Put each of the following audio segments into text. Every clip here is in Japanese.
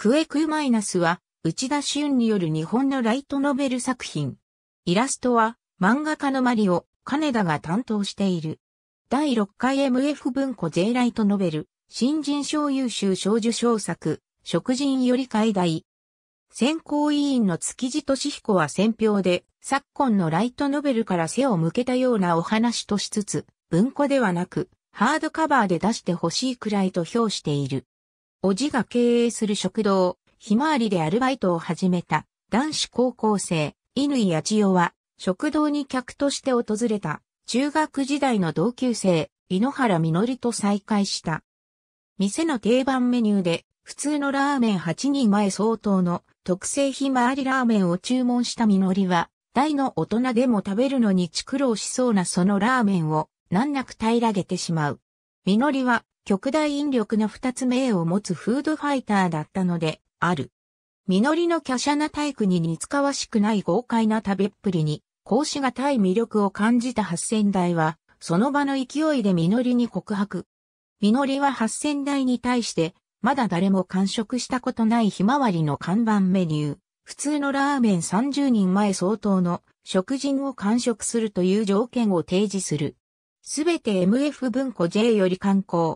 クエクマイナスは、内田俊による日本のライトノベル作品。イラストは、漫画家のマリオ、金田が担当している。第6回 MF 文庫税ライトノベル、新人賞優秀賞受賞作、食人より解題。選考委員の築地敏彦は選評で、昨今のライトノベルから背を向けたようなお話としつつ、文庫ではなく、ハードカバーで出してほしいくらいと評している。おじが経営する食堂、ひまわりでアルバイトを始めた男子高校生、犬井八千代は、食堂に客として訪れた、中学時代の同級生、井ノ原みのりと再会した。店の定番メニューで、普通のラーメン8人前相当の特製ひまわりラーメンを注文したみのりは、大の大人でも食べるのに苦労しそうなそのラーメンを難なく平らげてしまう。みのりは極大引力の二つ名を持つフードファイターだったので、ある。実りの華奢な体育に似つかわしくない豪快な食べっぷりに、格子が対魅力を感じた八千台は、その場の勢いで実りに告白。実りは八千台に対して、まだ誰も完食したことないひまわりの看板メニュー、普通のラーメン30人前相当の食人を完食するという条件を提示する。すべて MF 文庫 J より観光。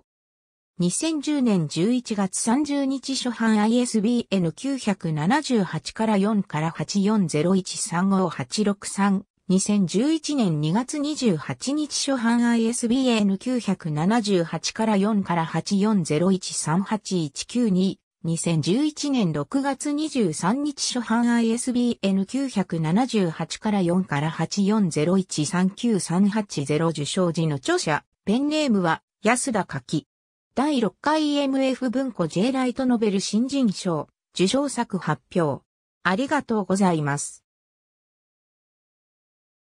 2010年11月30日初版 ISBN 978から4から840135863 2011年2月28日初版 ISBN 978から4から840138192 2011年6月23日初版 ISBN 978から4から840139380受賞時の著者、ペンネームは安田柿。第6回 EMF 文庫 J ライトノベル新人賞、受賞作発表。ありがとうございます。